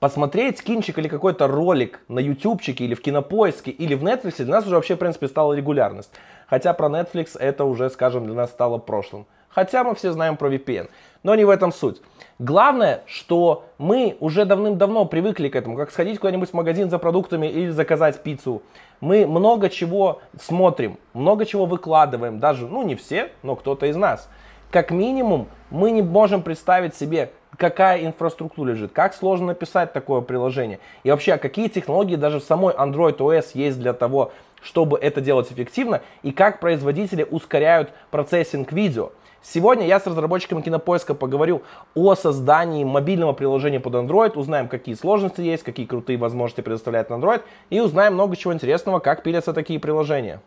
посмотреть кинчик или какой-то ролик на ютубчике или в кинопоиске или в Netflix для нас уже вообще, в принципе, стала регулярность. Хотя про Netflix это уже, скажем, для нас стало прошлым. Хотя мы все знаем про VPN. Но не в этом суть. Главное, что мы уже давным-давно привыкли к этому, как сходить куда-нибудь в магазин за продуктами или заказать пиццу. Мы много чего смотрим, много чего выкладываем, даже, ну не все, но кто-то из нас. Как минимум, мы не можем представить себе, какая инфраструктура лежит, как сложно написать такое приложение и вообще а какие технологии даже в самой Android OS есть для того, чтобы это делать эффективно и как производители ускоряют процессинг видео. Сегодня я с разработчиками Кинопоиска поговорю о создании мобильного приложения под Android, узнаем, какие сложности есть, какие крутые возможности предоставляет Android и узнаем много чего интересного, как пилятся такие приложения.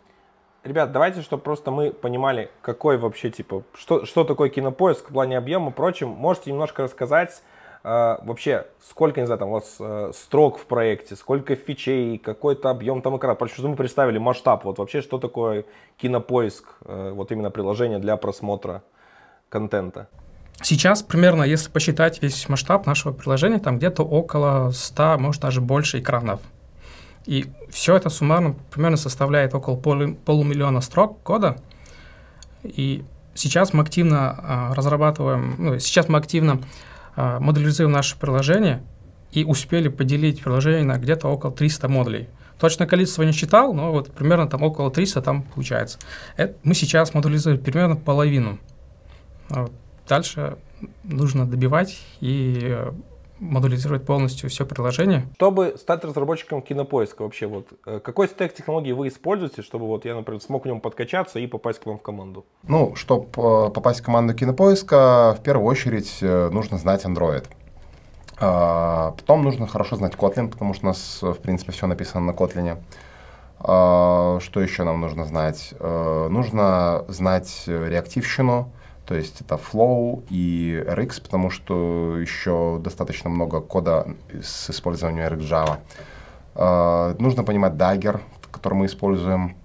Ребят, давайте, чтобы просто мы понимали, какой вообще, типа, что, что такое кинопоиск в плане объема и прочем. Можете немножко рассказать э, вообще, сколько, не знаю, там у вас э, строк в проекте, сколько фичей, какой-то объем там экрана. Просто что мы представили масштаб, вот вообще, что такое кинопоиск, э, вот именно приложение для просмотра контента. Сейчас примерно, если посчитать весь масштаб нашего приложения, там где-то около 100, может даже больше экранов. И все это суммарно примерно составляет около полу, полумиллиона строк кода. И сейчас мы активно э, разрабатываем, ну, сейчас мы активно э, а, модулизируем наше приложение и успели поделить приложение на где-то около 300 модулей. Точное количество не считал, но вот примерно там около 300 там получается. Это мы сейчас модулизируем примерно половину. А вот. Дальше нужно добивать и э, модулизировать полностью все приложение. Чтобы стать разработчиком кинопоиска вообще, вот э, какой стек технологий вы используете, чтобы вот я, например, смог в нем подкачаться и попасть к вам в команду? Ну, чтобы э, попасть в команду кинопоиска, в первую очередь э, нужно знать Android. А, потом нужно хорошо знать Kotlin, потому что у нас, в принципе, все написано на Kotlin. А, что еще нам нужно знать? Нужно знать реактивщину, то есть это Flow и RX, потому что еще достаточно много кода с использованием RX Java. Э, нужно понимать Dagger, который мы используем.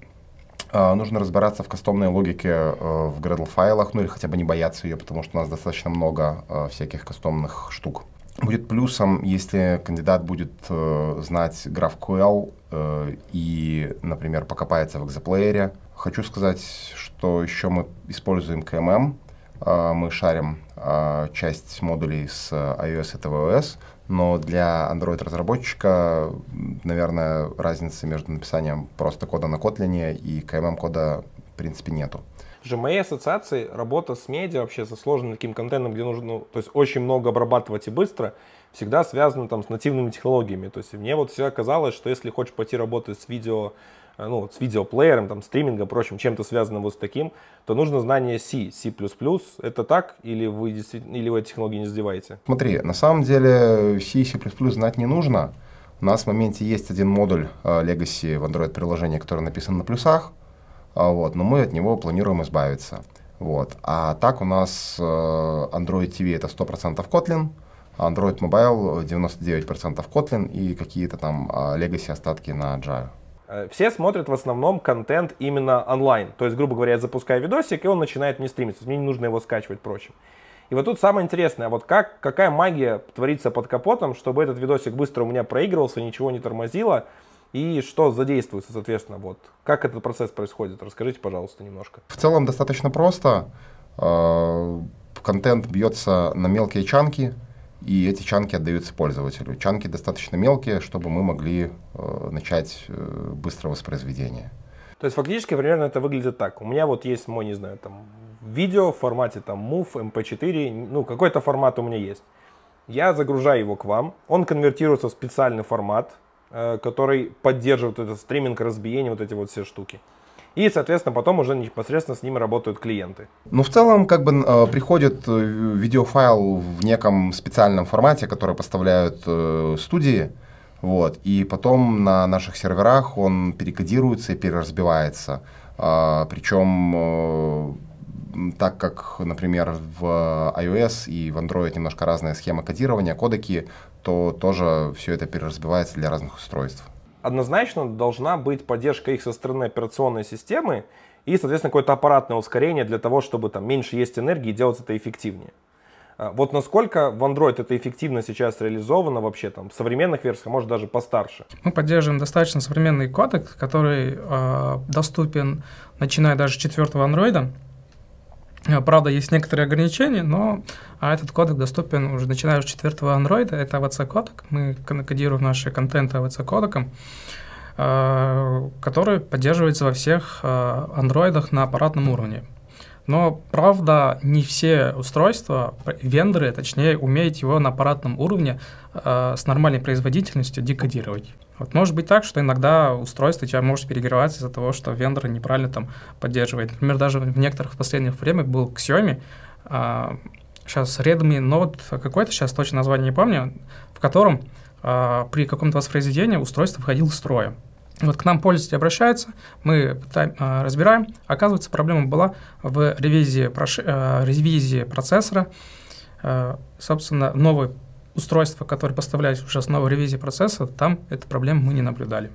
Э, нужно разбираться в кастомной логике э, в Gradle файлах, ну или хотя бы не бояться ее, потому что у нас достаточно много э, всяких кастомных штук. Будет плюсом, если кандидат будет э, знать GraphQL э, и, например, покопается в экзоплеере. Хочу сказать, что еще мы используем KMM. А, мы шарим а, часть модулей с а, iOS и tvOS, но для Android-разработчика, наверное, разницы между написанием просто кода на Kotlin и KMM-кода эм в принципе нету. Же моей ассоциации работа с медиа вообще со сложным таким контентом, где нужно, ну, то есть очень много обрабатывать и быстро – всегда связано там с нативными технологиями. То есть мне вот всегда казалось, что если хочешь пойти работать с видео, э, ну, с видеоплеером, там, стримингом, прочим, чем-то связанным вот с таким, то нужно знание C, C++. Это так или вы, действительно, или вы эти технологии не задеваете? Смотри, на самом деле C и C++ знать не нужно. У нас в моменте есть один модуль э, Legacy в Android-приложении, который написан на плюсах, а, вот, но мы от него планируем избавиться. Вот. А так у нас э, Android TV это 100% Kotlin, Android Mobile 99% э, Kotlin и какие-то там а, legacy остатки на Java. Э, все смотрят в основном контент именно онлайн. То есть, грубо говоря, я запускаю видосик, и он начинает мне стримиться. Мне не нужно его скачивать прочим. И вот тут самое интересное, вот как, какая магия творится под капотом, чтобы этот видосик быстро у меня проигрывался, ничего не тормозило, и что задействуется, соответственно, вот. Как этот процесс происходит? Расскажите, пожалуйста, немножко. В целом достаточно просто. Э, контент бьется на мелкие чанки, и эти чанки отдаются пользователю. Чанки достаточно мелкие, чтобы мы могли э, начать э, быстро воспроизведение. То есть фактически примерно это выглядит так. У меня вот есть мой, не знаю, там видео в формате там MOV, MP4, ну какой-то формат у меня есть. Я загружаю его к вам, он конвертируется в специальный формат, э, который поддерживает этот стриминг, разбиение, вот эти вот все штуки и, соответственно, потом уже непосредственно с ними работают клиенты. Ну, в целом, как бы э, приходит э, видеофайл в неком специальном формате, который поставляют э, студии, вот, и потом на наших серверах он перекодируется и переразбивается. Э, причем э, так как, например, в iOS и в Android немножко разная схема кодирования, кодеки, то тоже все это переразбивается для разных устройств однозначно должна быть поддержка их со стороны операционной системы и, соответственно, какое-то аппаратное ускорение для того, чтобы там меньше есть энергии и делать это эффективнее. А, вот насколько в Android это эффективно сейчас реализовано вообще там в современных версиях, а может даже постарше? Мы поддерживаем достаточно современный кодек, который э, доступен начиная даже с четвертого Android. Э, правда, есть некоторые ограничения, но а этот кодек доступен уже начиная с четвертого Android. Это AVC кодек. Мы кодируем наши контенты AVC кодеком, э, который поддерживается во всех э, андроидах на аппаратном уровне. Но, правда, не все устройства, вендоры, точнее, умеют его на аппаратном уровне э, с нормальной производительностью декодировать. Вот может быть так, что иногда устройство тебя может перегревать из-за того, что вендор неправильно там поддерживает. Например, даже в некоторых последних время был к Xiaomi, э, сейчас Redmi Note какой-то, сейчас точно название не помню, в котором э, при каком-то воспроизведении устройство входило в строя. Вот к нам пользователи обращаются, мы пытаем, а, разбираем. Оказывается, проблема была в ревизии, а, ревизии процессора. А, собственно, новое устройство, которое поставляется уже с новой ревизии процессора, там этой проблемы мы не наблюдали.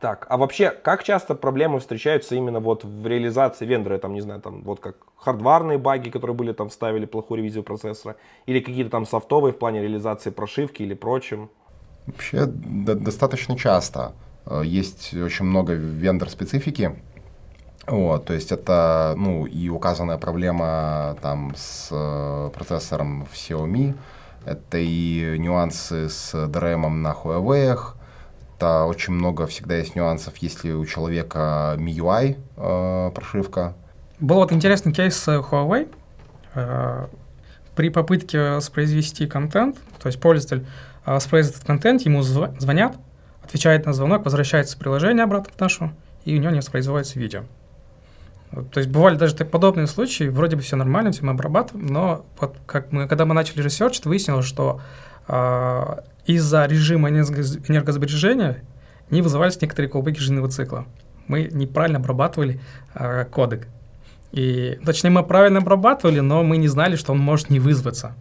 Так, а вообще, как часто проблемы встречаются именно вот в реализации вендора, там, не знаю, там, вот как хардварные баги, которые были там, вставили плохую ревизию процессора, или какие-то там софтовые в плане реализации прошивки или прочим? Вообще, достаточно часто. Э, есть очень много вендор-специфики. Вот, то есть это, ну, и указанная проблема там с э, процессором в Xiaomi, это и нюансы с DRM на Huawei, это очень много всегда есть нюансов, если у человека MIUI э, прошивка. Был вот интересный кейс с Huawei. Э, при попытке воспроизвести контент, то есть пользователь воспроизводит этот контент, ему звонят, отвечает на звонок, возвращается приложение обратно к нашему, и у него не воспроизводится видео. То есть бывали даже подобные случаи, вроде бы все нормально, все мы обрабатываем, но вот как мы, когда мы начали ресерчить, выяснилось, что э, из-за режима энергосбережения не вызывались некоторые колбеки жизненного цикла. Мы неправильно обрабатывали э, кодек. И, точнее, мы правильно обрабатывали, но мы не знали, что он может не вызваться.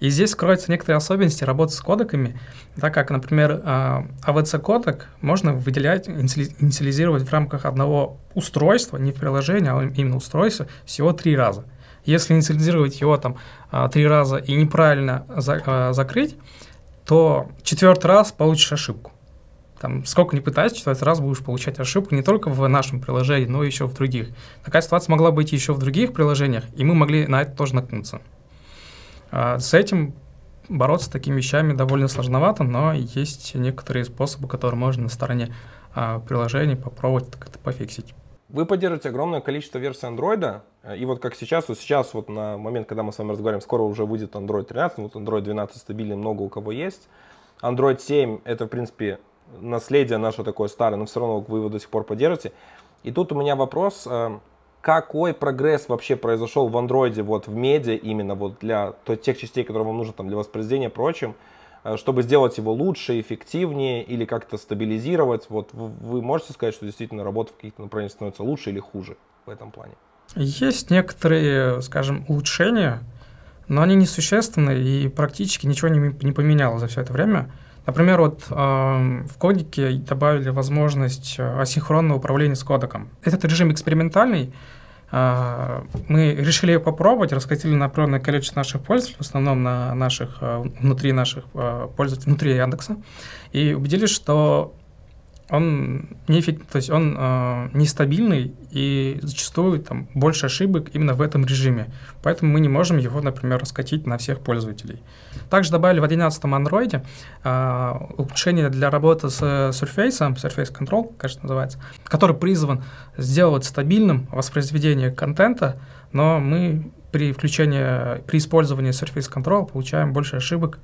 И здесь скроются некоторые особенности работы с кодеками, так как, например, AVC-кодек а, а можно выделять, инициализировать в рамках одного устройства, не в приложении, а именно устройства, всего три раза. Если инициализировать его там а, три раза и неправильно за, закрыть, то четвертый раз получишь ошибку. Там, сколько не пытайся, четвертый раз будешь получать ошибку не только в нашем приложении, но еще в других. Такая ситуация могла быть еще в других приложениях, и мы могли на это тоже наткнуться. А с этим бороться такими вещами довольно сложновато, но есть некоторые способы, которые можно на стороне а, приложений попробовать как-то пофиксить. Вы поддерживаете огромное количество версий Android, и вот как сейчас, вот сейчас вот на момент, когда мы с вами разговариваем, скоро уже выйдет Android 13, вот Android 12 стабильный, много у кого есть. Android 7 это, в принципе, наследие наше такое старое, но все равно вы его до сих пор поддержите. И тут у меня вопрос, э, какой прогресс вообще произошел в андроиде, вот в меди, именно вот для то, тех частей, которые вам нужны там для воспроизведения и прочим, э, чтобы сделать его лучше, эффективнее или как-то стабилизировать. Вот вы можете сказать, что действительно работа в каких-то направлениях становится лучше или хуже в этом плане? Есть некоторые, скажем, улучшения, но они несущественны и практически ничего не, не поменяло за все это время. Например, вот э, в кодике добавили возможность э, асинхронного управления с кодеком. Этот режим экспериментальный, а, мы решили ее попробовать, раскатили на определенное количество наших пользователей, в основном на наших, э, внутри наших э, пользователей, внутри Яндекса, и убедились, что он неэффективный, то есть он э, нестабильный и зачастую там больше ошибок именно в этом режиме. Поэтому мы не можем его, например, раскатить на всех пользователей. Также добавили в 11-м Android э, улучшение для работы с э, Surface, Surface Control, кажется, называется, который призван сделать стабильным воспроизведение контента, но мы при включении, при использовании Surface Control получаем больше ошибок,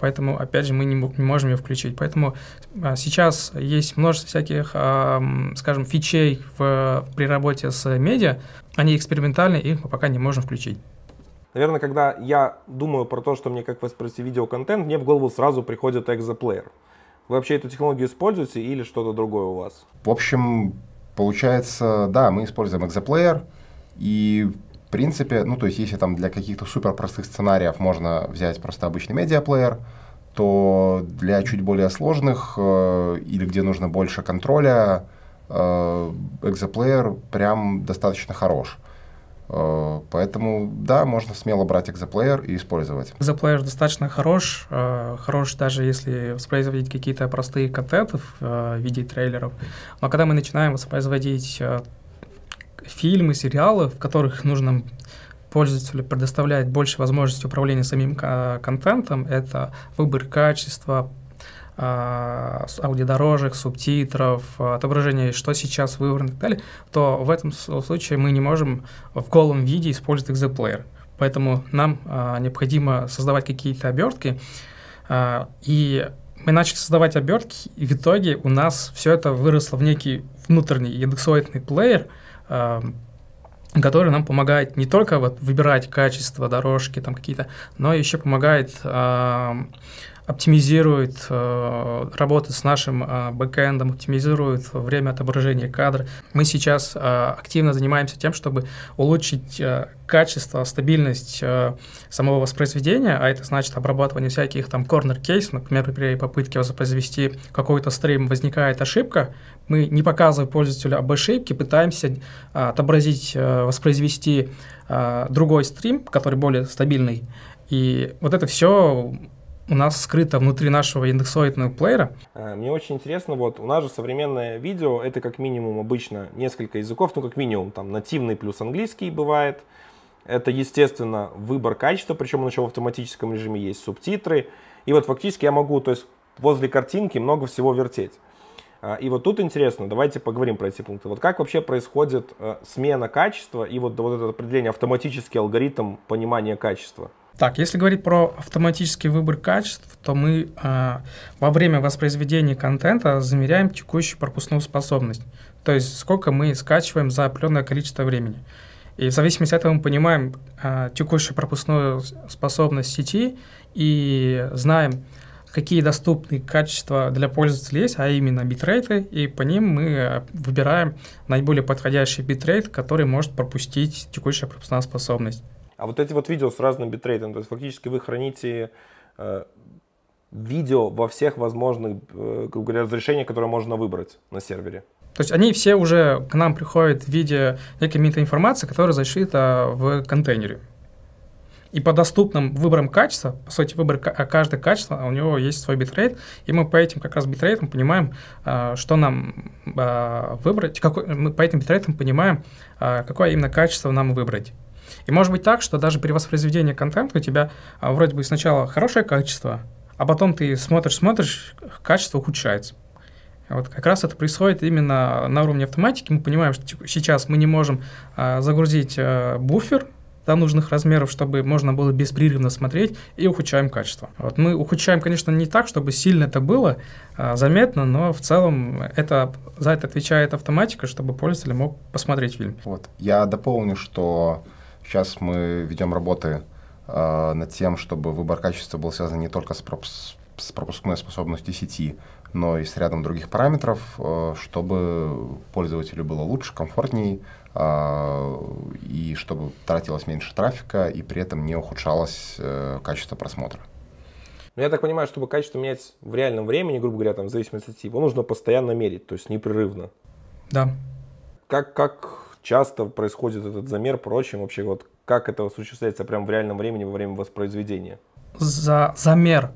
поэтому, опять же, мы не, можем ее включить. Поэтому а, сейчас есть множество всяких, скажем, фичей в, при работе с медиа, они экспериментальные, их мы пока не можем включить. Наверное, когда я думаю про то, что мне, как вы спросите, видеоконтент, мне в голову сразу приходит экзоплеер. Вы вообще эту технологию используете или что-то другое у вас? В общем, получается, да, мы используем экзоплеер, и в принципе, ну то есть если там для каких-то супер простых сценариев можно взять просто обычный медиаплеер, то для чуть более сложных э, или где нужно больше контроля, э, экзоплеер прям достаточно хорош. Э, поэтому, да, можно смело брать экзоплеер и использовать. Экзоплеер достаточно хорош. Э, хорош даже если воспроизводить какие-то простые контенты э, в виде трейлеров. Но когда мы начинаем воспроизводить фильмы, сериалы, в которых нужно пользователю предоставлять больше возможностей управления самим а, контентом, это выбор качества, а, аудиодорожек, субтитров, отображение, что сейчас выбрано и так далее, то в этом случае мы не можем в голом виде использовать XZ Player. Поэтому нам а, необходимо создавать какие-то обертки. А, и мы начали создавать обертки, и в итоге у нас все это выросло в некий внутренний индексоидный плеер — Эм, который нам помогает не только вот выбирать качество дорожки, там какие-то, но еще помогает эм, оптимизирует э, работу с нашим э, бэкэндом, оптимизирует время отображения кадра. Мы сейчас э, активно занимаемся тем, чтобы улучшить э, качество, стабильность э, самого воспроизведения, а это значит обрабатывание всяких там корнер-кейсов, например, при попытке воспроизвести какой-то стрим возникает ошибка, мы, не показывая пользователю об ошибке, пытаемся э, отобразить, э, воспроизвести э, другой стрим, который более стабильный, и вот это все у нас скрыто внутри нашего индексоидного плеера. А, мне очень интересно, вот у нас же современное видео, это как минимум обычно несколько языков, ну как минимум там нативный плюс английский бывает. Это, естественно, выбор качества, причем он еще в автоматическом режиме есть субтитры. И вот фактически я могу, то есть возле картинки много всего вертеть. А, и вот тут интересно, давайте поговорим про эти пункты. Вот как вообще происходит э, смена качества и вот, вот это определение автоматический алгоритм понимания качества? Так, если говорить про автоматический выбор качеств, то мы э, во время воспроизведения контента замеряем текущую пропускную способность, то есть сколько мы скачиваем за определенное количество времени. И в зависимости от этого мы понимаем э, текущую пропускную способность сети и знаем, какие доступные качества для пользователя есть, а именно битрейты, и по ним мы а, выбираем наиболее подходящий битрейт, который может пропустить текущая пропускная способность. А вот эти вот видео с разным битрейтом, то есть фактически вы храните э, видео во всех возможных, э, грубо говоря, разрешениях, которые можно выбрать на сервере. То есть они все уже к нам приходят в виде некой информации, которая зашита в контейнере. И по доступным выборам качества, по сути, выбор а, каждое качество, а у него есть свой битрейт, и мы по этим как раз битрейтам понимаем, а, что нам выбрать, какой, мы по этим битрейтам понимаем, какое именно качество нам выбрать. И может быть так, что даже при воспроизведении контента у тебя а, вроде бы сначала хорошее качество, а потом ты смотришь, смотришь, качество ухудшается. Вот как раз это происходит именно на уровне автоматики. Мы понимаем, что сейчас мы не можем а, загрузить а, буфер до нужных размеров, чтобы можно было беспрерывно смотреть, и ухудшаем качество. Вот мы ухудшаем, конечно, не так, чтобы сильно это было а, заметно, но в целом это, за это отвечает автоматика, чтобы пользователь мог посмотреть фильм. Вот. Я дополню, что Сейчас мы ведем работы э, над тем, чтобы выбор качества был связан не только с, пропус с пропускной способностью сети, но и с рядом других параметров, э, чтобы пользователю было лучше, комфортней, э, и чтобы тратилось меньше трафика, и при этом не ухудшалось э, качество просмотра. Но ну, я так понимаю, чтобы качество менять в реальном времени, грубо говоря, там, в зависимости от сети, его нужно постоянно мерить, то есть непрерывно. Да. Как, как часто происходит этот замер, прочим, вообще вот как это осуществляется прямо в реальном времени во время воспроизведения? За замер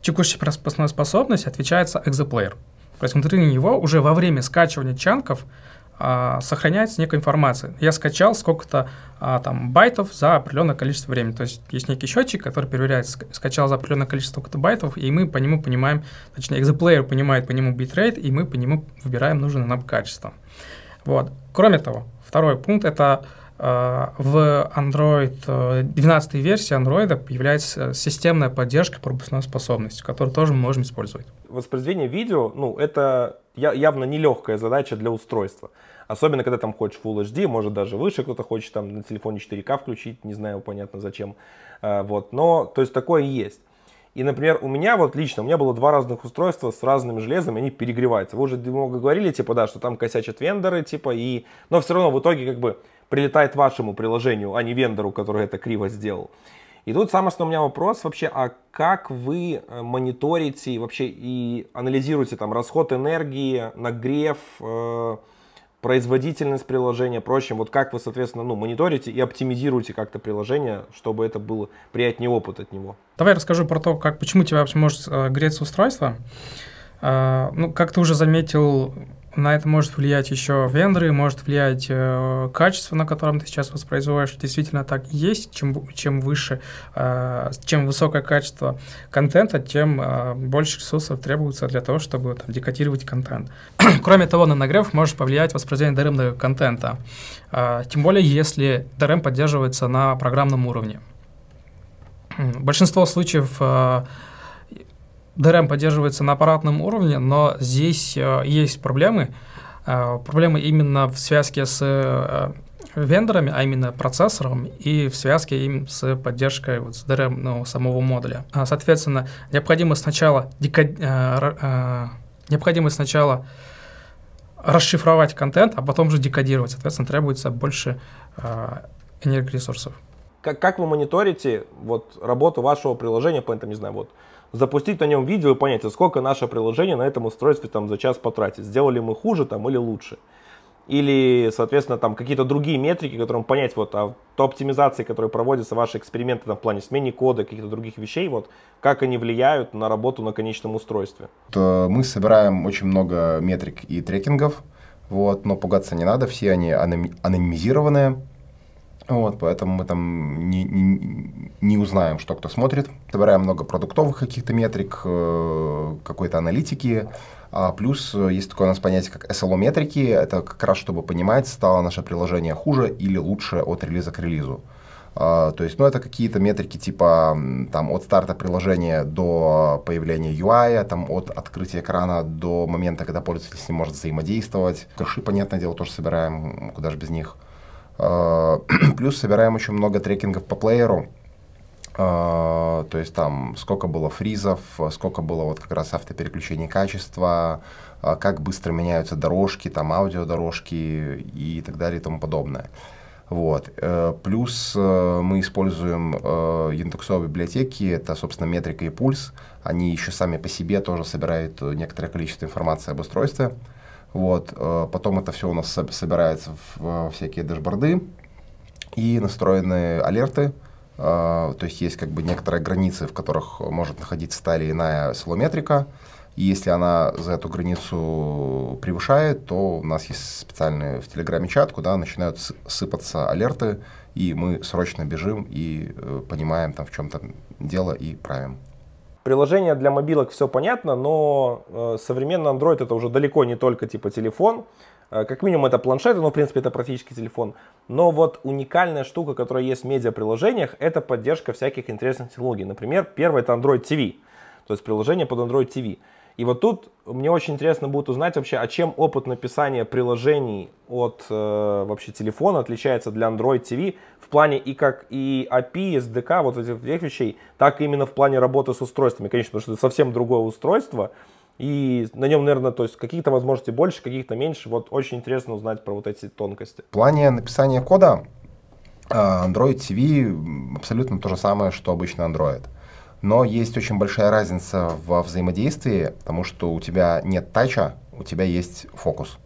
текущей пропускной способности отвечается экзоплеер. То есть внутри него уже во время скачивания чанков а, сохраняется некая информация. Я скачал сколько-то а, там байтов за определенное количество времени. То есть есть некий счетчик, который проверяет, скачал за определенное количество сколько-то байтов, и мы по нему понимаем, точнее, экзоплеер понимает по нему битрейт, и мы по нему выбираем нужное нам качество. Вот. Кроме того, второй пункт – это э, в Android 12 э, версии Android является э, системная поддержка пропускной способности, которую тоже мы можем использовать. Воспроизведение видео, ну, это явно нелегкая задача для устройства. Особенно, когда там хочешь Full HD, может даже выше кто-то хочет там на телефоне 4К включить, не знаю, понятно зачем. Вот, но, то есть такое есть. И, например, у меня вот лично, у меня было два разных устройства с разными железами, они перегреваются. Вы уже много говорили, типа, да, что там косячат вендоры, типа, и... Но все равно в итоге, как бы, прилетает вашему приложению, а не вендору, который это криво сделал. И тут самый основной у меня вопрос вообще, а как вы э, мониторите вообще и анализируете там расход энергии, нагрев, э, производительность приложения, прочим. Вот как вы, соответственно, ну, мониторите и оптимизируете как-то приложение, чтобы это был приятнее опыт от него. Давай расскажу про то, как, почему тебя вообще может э, греться устройство. Э, ну, как ты уже заметил, на это может влиять еще вендоры, может влиять э, качество, на котором ты сейчас воспроизводишь. Действительно так есть. Чем, чем выше, э, чем высокое качество контента, тем э, больше ресурсов требуется для того, чтобы там, декодировать контент. Кроме того, на нагрев может повлиять воспроизведение DRM эм контента. Э, тем более, если DRM эм поддерживается на программном уровне. Большинство случаев э, DRM поддерживается на аппаратном уровне, но здесь э, есть проблемы. Э, проблемы именно в связке с э, вендорами, а именно процессором, и в связке им с поддержкой вот, с DRM ну, самого модуля. А, соответственно, необходимо сначала, декод... необходимо сначала расшифровать контент, а потом же декодировать. Соответственно, требуется больше энергоресурсов. Как, как вы мониторите вот, работу вашего приложения по, не знаю, вот, запустить на нем видео и понять, а сколько наше приложение на этом устройстве там за час потратит. Сделали мы хуже там или лучше. Или, соответственно, там какие-то другие метрики, которым понять, вот, а то оптимизации, которые проводятся, ваши эксперименты там, в плане смены кода, каких-то других вещей, вот, как они влияют на работу на конечном устройстве. Мы собираем очень много метрик и трекингов, вот, но пугаться не надо, все они анонимизированные, вот, поэтому мы там не, не, не узнаем, что кто смотрит. Собираем много продуктовых каких-то метрик, э, какой-то аналитики. А плюс э, есть такое у нас понятие, как SLO-метрики. Это как раз чтобы понимать, стало наше приложение хуже или лучше от релиза к релизу. Uh, то есть, ну, это какие-то метрики типа там от старта приложения до появления UI, там от открытия экрана до момента, когда пользователь с ним может взаимодействовать. Кэши, понятное дело, тоже собираем, куда же без них. А, плюс собираем очень много трекингов по плееру. А, то есть там сколько было фризов, сколько было вот как раз автопереключений качества, а, как быстро меняются дорожки, там аудиодорожки и так далее и тому подобное. Вот. Э, плюс э, мы используем яндексовые э, библиотеки, это, собственно, метрика и пульс. Они еще сами по себе тоже собирают некоторое количество информации об устройстве. Вот, э, потом это все у нас собирается в э, всякие дашборды и настроены алерты, э, то есть есть как бы некоторые границы, в которых может находиться та или иная силометрика, и если она за эту границу превышает, то у нас есть специальный в Телеграме чат, куда начинают сыпаться алерты, и мы срочно бежим и понимаем, там, в чем там дело, и правим. Приложение для мобилок все понятно, но э, современный Android это уже далеко не только типа телефон. Э, как минимум это планшет, но в принципе это практически телефон. Но вот уникальная штука, которая есть в медиа приложениях, это поддержка всяких интересных технологий. Например, первое это Android TV, то есть приложение под Android TV. И вот тут мне очень интересно будет узнать вообще, а чем опыт написания приложений от э, вообще телефона отличается для Android TV в плане и как и API, SDK, вот этих, этих вещей, так и именно в плане работы с устройствами. Конечно, потому что это совсем другое устройство, и на нем, наверное, то есть какие-то возможности больше, каких-то меньше. Вот очень интересно узнать про вот эти тонкости. В плане написания кода э, Android TV абсолютно то же самое, что обычно Android. Но есть очень большая разница во взаимодействии, потому что у тебя нет тача, у тебя есть фокус.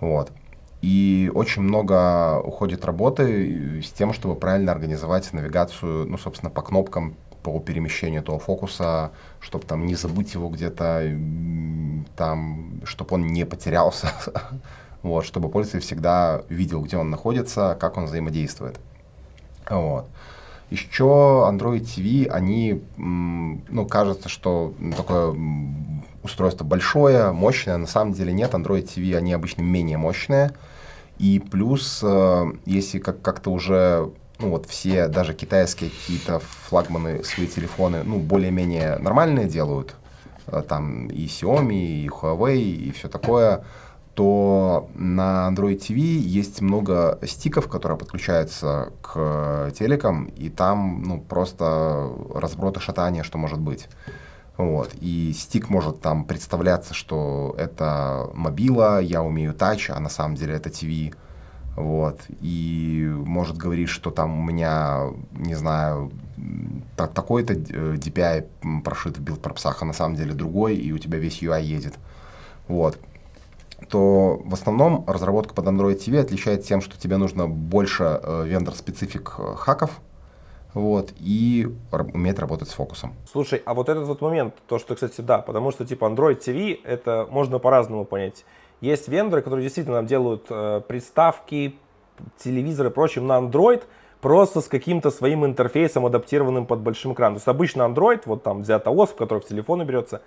Вот. И очень много уходит работы с тем, чтобы правильно организовать навигацию, ну, собственно, по кнопкам, по перемещению этого фокуса, чтобы там не забыть его где-то, там, чтобы он не потерялся, вот, чтобы пользователь всегда видел, где он находится, как он взаимодействует. Вот. Еще Android TV, они, ну, кажется, что такое устройство большое, мощное, на самом деле нет. Android TV, они обычно менее мощные. И плюс, э, если как- как-то уже ну вот все, даже китайские какие-то флагманы свои телефоны, ну, более-менее нормальные делают, э, там и Xiaomi, и Huawei, и все такое, то на Android TV есть много стиков, которые подключаются к э, телекам, и там ну, просто разброты шатания, что может быть. Вот. И стик может там представляться, что это мобила, я умею тач, а на самом деле это ТВ. Вот. И может говорить, что там у меня, не знаю, так, такой-то э, DPI прошит в билд пропсах, а на самом деле другой, и у тебя весь UI едет. Вот то в основном разработка под Android TV отличается тем, что тебе нужно больше э, вендор-специфик э, хаков, вот, и уметь работать с фокусом. Слушай, а вот этот вот момент, то, что, кстати, да, потому что, типа, Android TV, это можно по-разному понять. Есть вендоры, которые действительно делают э, приставки, телевизоры прочим на Android, просто с каким-то своим интерфейсом, адаптированным под большим экран. То есть обычно Android, вот там взята ОС, в которых телефон берется,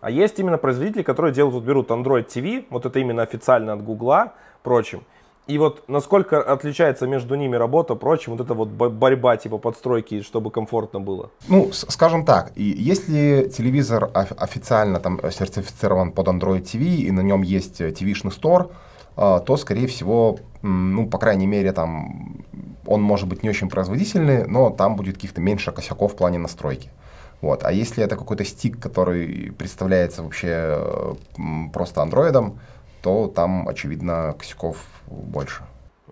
а есть именно производители, которые делают, вот берут Android TV, вот это именно официально от Гугла, прочим. И вот насколько отличается между ними работа, прочим, вот эта вот борьба типа подстройки, чтобы комфортно было? Ну, скажем так, если телевизор официально там сертифицирован под Android TV и на нем есть TV-шный стор, а, то, скорее всего, ну, по крайней мере, там он может быть не очень производительный, но там будет каких-то меньше косяков в плане настройки. Вот. А если это какой-то стик, который представляется вообще э, просто андроидом, то там, очевидно, косяков больше.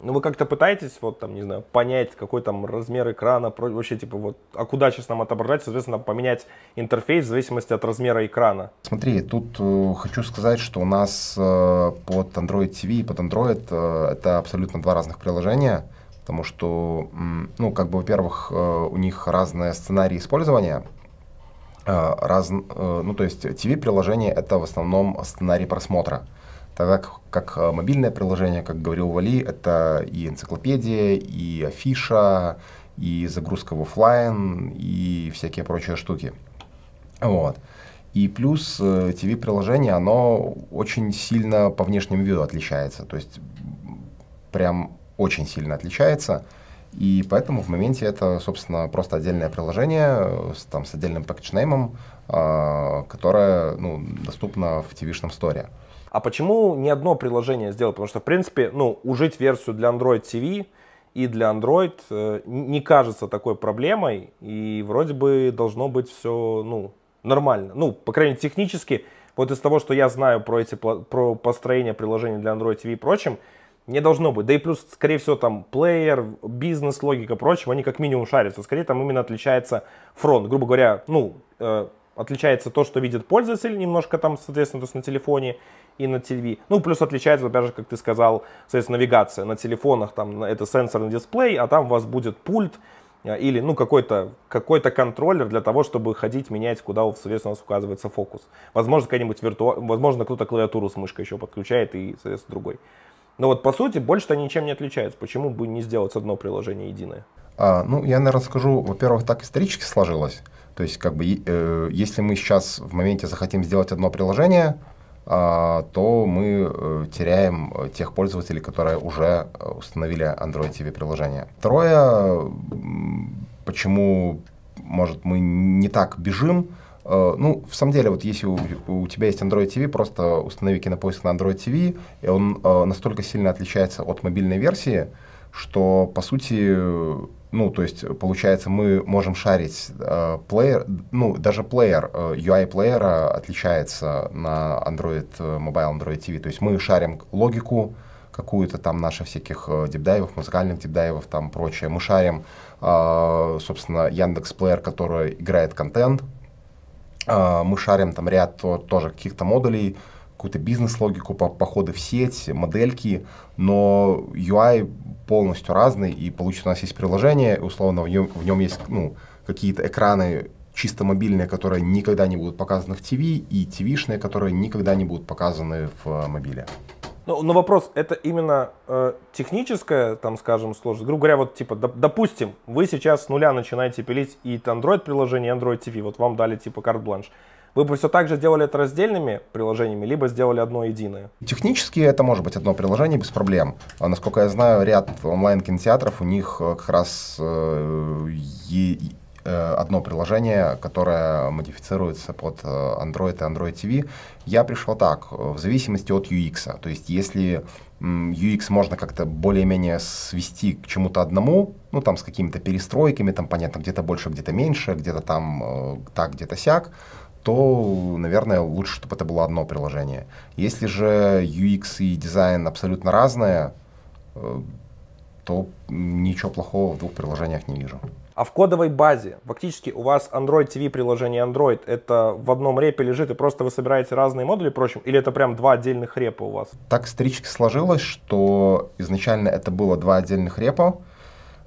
Ну, вы как-то пытаетесь, вот там, не знаю, понять, какой там размер экрана, вообще, типа, вот, а куда сейчас нам отображать, соответственно, поменять интерфейс в зависимости от размера экрана? Смотри, тут э, хочу сказать, что у нас э, под Android TV и под Android э, это абсолютно два разных приложения, потому что, ну, как бы, во-первых, э, у них разные сценарии использования, Э, раз, э, ну то есть TV-приложение это в основном сценарий просмотра. Тогда как, как э, мобильное приложение, как говорил Вали, это и энциклопедия, и афиша, и загрузка в офлайн, и всякие прочие штуки. Вот. И плюс TV-приложение, оно очень сильно по внешнему виду отличается. То есть прям очень сильно отличается. И поэтому в моменте это, собственно, просто отдельное приложение э, с, там, с отдельным пакетчнеймом, э, а, которое ну, доступно в TV-шном сторе. А почему ни одно приложение сделать? Потому что, в принципе, ну, ужить версию для Android TV и для Android э, не кажется такой проблемой, и вроде бы должно быть все ну, нормально. Ну, по крайней мере, технически, вот из того, что я знаю про, эти, про построение приложений для Android TV и прочим, не должно быть. Да и плюс, скорее всего, там плеер, бизнес, логика, прочего, они как минимум шарятся. Скорее там именно отличается фронт. Грубо говоря, ну, э, отличается то, что видит пользователь, немножко там, соответственно, то есть на телефоне и на ТВ. Ну, плюс отличается, опять же, как ты сказал, соответственно, навигация. На телефонах там это сенсорный дисплей, а там у вас будет пульт, э, или ну какой-то какой контроллер для того, чтобы ходить, менять, куда, соответственно, у вас указывается фокус. Возможно, какая-нибудь виртуал, возможно, кто-то клавиатуру с мышкой еще подключает и, соответственно, другой. Но ну вот по сути больше-то ничем не отличается. Почему бы не сделать одно приложение единое? А, ну, я, наверное, скажу, во-первых, так исторически сложилось. То есть, как бы, э, если мы сейчас в моменте захотим сделать одно приложение, э, то мы э, теряем э, тех пользователей, которые уже э, установили Android TV приложение. Второе, почему, может, мы не так бежим, Э, ну, в самом деле, вот если у, у тебя есть Android TV, просто установи кинопоиск на Android TV, и он э, настолько сильно отличается от мобильной версии, что, по сути, ну, то есть, получается, мы можем шарить э, плеер, ну, даже плеер, э, UI плеера отличается на Android, Mobile э, Android TV, то есть мы шарим логику, какую-то там наших всяких э, дипдайвов, музыкальных дипдайвов, там прочее. Мы шарим, э, собственно, Яндекс Плеер, который играет контент, а, мы шарим там ряд тоже каких-то модулей, какую-то бизнес-логику, походы в сеть, модельки, но UI полностью разный, и получится у нас есть приложение, условно в нем, в нем есть ну, какие-то экраны чисто мобильные, которые никогда не будут показаны в ТВ, и ТВ-шные, которые никогда не будут показаны в э, мобиле. Ну, но вопрос, это именно э, техническая, там, скажем, сложность. Грубо говоря, вот, типа, доп, допустим, вы сейчас с нуля начинаете пилить и Android-приложение, и Android TV, вот вам дали, типа, карт-бланш. Вы бы все так же делали это раздельными приложениями, либо сделали одно единое? Технически это может быть одно приложение без проблем. А, насколько я знаю, ряд онлайн-кинотеатров, у них э, как раз э, Э, одно приложение, которое модифицируется под э, Android и Android TV. Я пришел так, в зависимости от UX. То есть если UX можно как-то более-менее свести к чему-то одному, ну там с какими-то перестройками, там понятно, где-то больше, где-то меньше, где-то там э, так, где-то сяк, то, наверное, лучше, чтобы это было одно приложение. Если же UX и дизайн абсолютно разные, то ничего плохого в двух приложениях не вижу. А в кодовой базе фактически у вас Android TV приложение Android, это в одном репе лежит и просто вы собираете разные модули, впрочем, или это прям два отдельных репа у вас? Так стричка сложилось, что изначально это было два отдельных репа,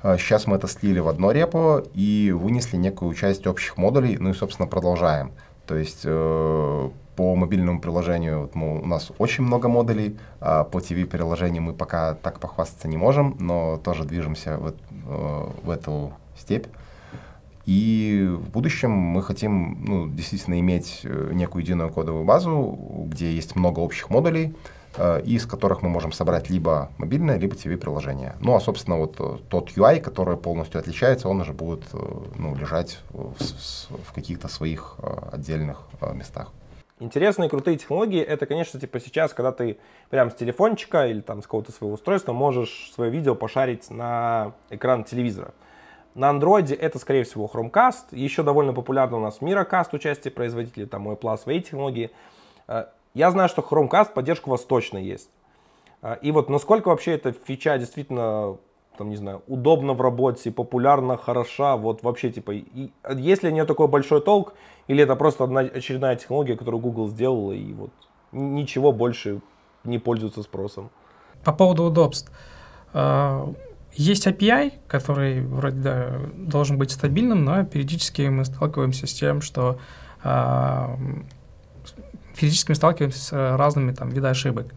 а, Сейчас мы это слили в одно репо и вынесли некую часть общих модулей, ну и, собственно, продолжаем. То есть э, по мобильному приложению вот мы, у нас очень много модулей, а по TV-приложению мы пока так похвастаться не можем, но тоже движемся в, э, в эту степь. И в будущем мы хотим ну, действительно иметь э, некую единую кодовую базу, где есть много общих модулей, э, из которых мы можем собрать либо мобильное, либо TV-приложение. Ну, а, собственно, вот э, тот UI, который полностью отличается, он уже будет ну, лежать в, в каких-то своих отдельных местах. Интересные крутые технологии, это, конечно, типа сейчас, когда ты прям с телефончика или там с какого-то своего устройства можешь свое видео пошарить на экран телевизора. На андроиде это, скорее всего, Chromecast. Еще довольно популярно у нас Miracast, участие производителей, там OnePlus, свои технологии. Э, я знаю, что Chromecast поддержка у вас точно есть. Э, и вот насколько вообще эта фича действительно, там, не знаю, удобна в работе, популярна, хороша, вот вообще, типа, и, э, есть ли у нее такой большой толк, или это просто одна очередная технология, которую Google сделала, и вот ничего больше не пользуется спросом? По поводу удобств. Есть API, который вроде да, должен быть стабильным, но периодически мы сталкиваемся с тем, что э, периодически мы сталкиваемся с разными там, видами ошибок.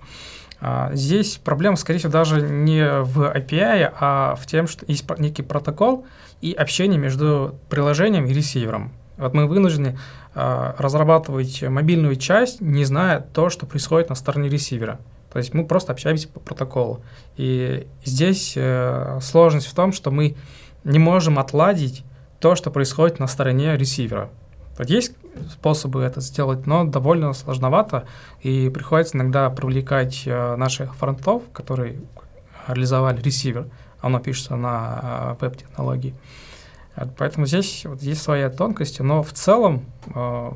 А, здесь проблема, скорее всего, даже не в API, а в тем, что есть некий протокол и общение между приложением и ресивером. Вот мы вынуждены а, разрабатывать мобильную часть, не зная то, что происходит на стороне ресивера. То есть мы просто общаемся по протоколу. И здесь э, сложность в том, что мы не можем отладить то, что происходит на стороне ресивера. Вот есть способы это сделать, но довольно сложновато, и приходится иногда привлекать э, наших фронтов, которые реализовали ресивер, оно пишется на э, веб-технологии, э, Поэтому здесь вот есть своя тонкость, но в целом э,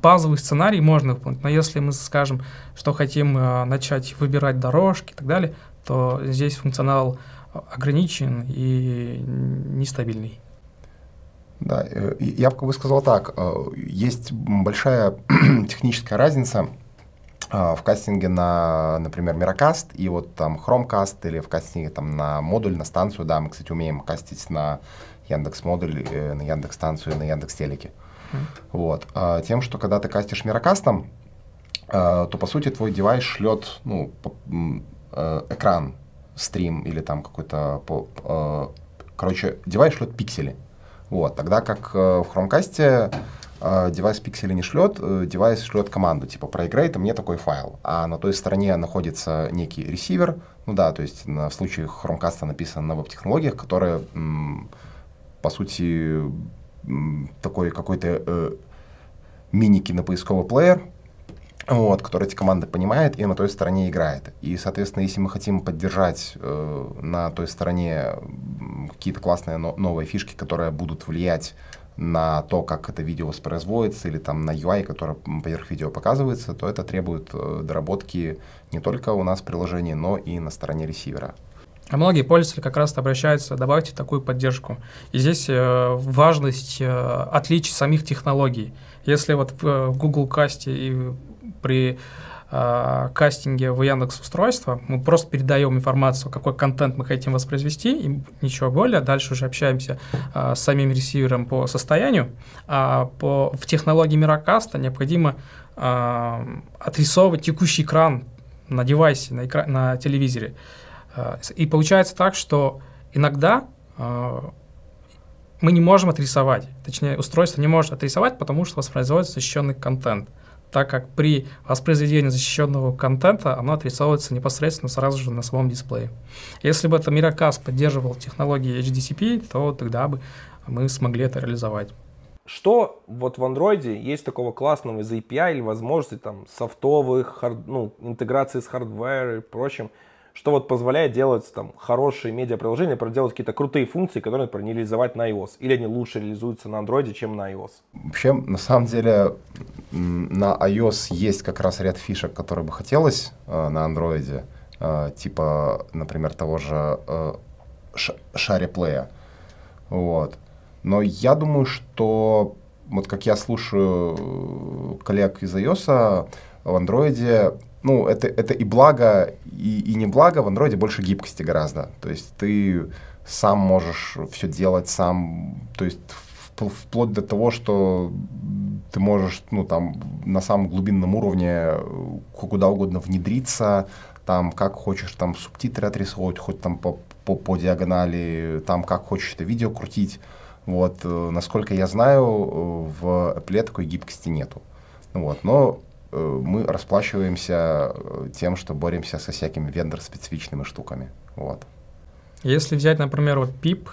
базовый сценарий можно выполнить. Но если мы скажем, что хотим э, начать выбирать дорожки и так далее, то здесь функционал ограничен и нестабильный. Да, э, я бы сказал так, э, есть большая техническая разница – а, в кастинге на, например, Миракаст и вот там Хромкаст или в кастинге там на модуль, на станцию, да, мы, кстати, умеем кастить на Яндекс модуль, э, на Яндекс станцию, на Яндекс телеке. Mm. Вот. А, тем, что когда ты кастишь Миракастом, а, то по сути твой девайс шлет ну, по, э, экран, стрим или там какой-то, по, э, короче, девайс шлет пиксели. Вот, тогда как э, в Хромкасте Э, девайс пиксели не шлет, э, девайс шлет команду, типа проиграй ты мне такой файл. А на той стороне находится некий ресивер, ну да, то есть на, в случае Chromecast написано на веб-технологиях, которые, м, по сути, м, такой какой-то э, мини-кинопоисковый плеер, вот, который эти команды понимает и на той стороне играет. И, соответственно, если мы хотим поддержать э, на той стороне какие-то классные но, новые фишки, которые будут влиять на то, как это видео воспроизводится, или там на UI, которое поверх видео показывается, то это требует э, доработки не только у нас в приложении, но и на стороне ресивера. А многие пользователи как раз обращаются, добавьте такую поддержку. И здесь э, важность э, отличий самих технологий. Если вот в, э, в Google Cast и при э, кастинге в Яндекс устройство. Мы просто передаем информацию, какой контент мы хотим воспроизвести, и ничего более. Дальше уже общаемся э, с самим ресивером по состоянию. А по, в технологии Миракаста необходимо э, отрисовывать текущий экран на девайсе, на, экра... на телевизоре. И получается так, что иногда мы не можем отрисовать, точнее, устройство не может отрисовать, потому что воспроизводится защищенный контент так как при воспроизведении защищенного контента оно отрисовывается непосредственно сразу же на самом дисплее. Если бы это Miracast поддерживал технологии HDCP, то тогда бы мы смогли это реализовать. Что вот в Андроиде есть такого классного из API или возможности там софтовых, хард, ну, интеграции с хардвером и прочим, что вот позволяет делать там хорошие медиаприложения, приложения проделать какие-то крутые функции, которые, например, не реализовать на iOS, или они лучше реализуются на Android, чем на iOS? Вообще, на самом деле, на iOS есть как раз ряд фишек, которые бы хотелось э, на Android, э, типа, например, того же э, шареплея. Вот. Но я думаю, что вот как я слушаю э, коллег из iOS, э, в Android ну, это, это и благо, и, и не благо. В андроиде больше гибкости гораздо. То есть ты сам можешь все делать сам. То есть вплоть до того, что ты можешь, ну, там, на самом глубинном уровне э, куда угодно внедриться, там, как хочешь, там, субтитры отрисовывать, хоть там по, по, по диагонали, там, как хочешь это видео крутить. Вот, э, насколько я знаю, э, в Apple такой гибкости нету. Вот, но Э, мы расплачиваемся э, тем, что боремся со всякими вендор-специфичными штуками. Вот. Если взять, например, вот PIP,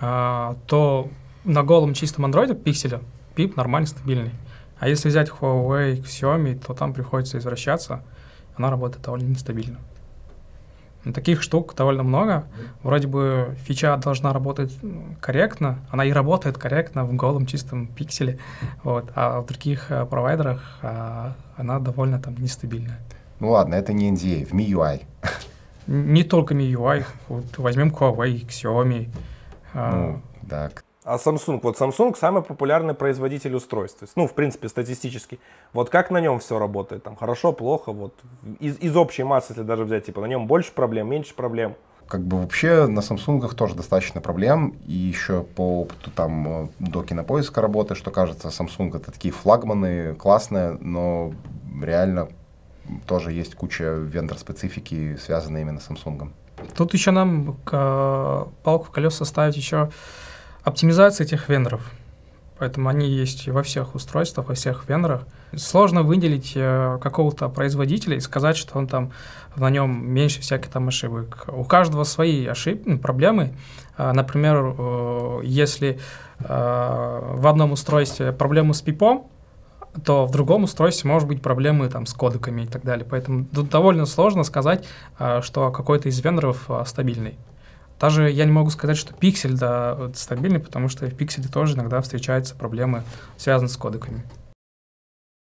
а, то на голом чистом андроиде пикселя PIP нормально стабильный. А если взять Huawei, Xiaomi, то там приходится извращаться, она работает довольно нестабильно. Таких штук довольно много. Вроде бы фича должна работать корректно, она и работает корректно в голом чистом пикселе, вот, а в других э, провайдерах э, она довольно там нестабильная. Ну ладно, это не NDA, а, в MIUI. Не только MIUI, вот возьмем Huawei, Xiaomi. А, ну, э, так. А Samsung, вот Samsung самый популярный производитель устройств, ну, в принципе, статистически. Вот как на нем все работает, там, хорошо, плохо, вот, из, из общей массы, если даже взять, типа, на нем больше проблем, меньше проблем. Как бы вообще на Samsung тоже достаточно проблем, и еще по опыту там э, до кинопоиска работы, что кажется, Samsung это такие флагманы, классные, но реально тоже есть куча вендор-специфики, связанные именно с Samsung. Тут еще нам к, э, палку в колеса ставить еще Оптимизация этих вендоров. Поэтому они есть во всех устройствах, во всех вендорах. Сложно выделить э, какого-то производителя и сказать, что он там на нем меньше всяких там ошибок. У каждого свои ошибки, ну, проблемы. Э, например, э, если э, в одном устройстве проблемы с пипом, то в другом устройстве может быть проблемы там, с кодеками и так далее. Поэтому довольно сложно сказать, э, что какой-то из вендоров э, стабильный. Даже я не могу сказать, что пиксель да, стабильный, потому что в пикселе тоже иногда встречаются проблемы, связанные с кодеками.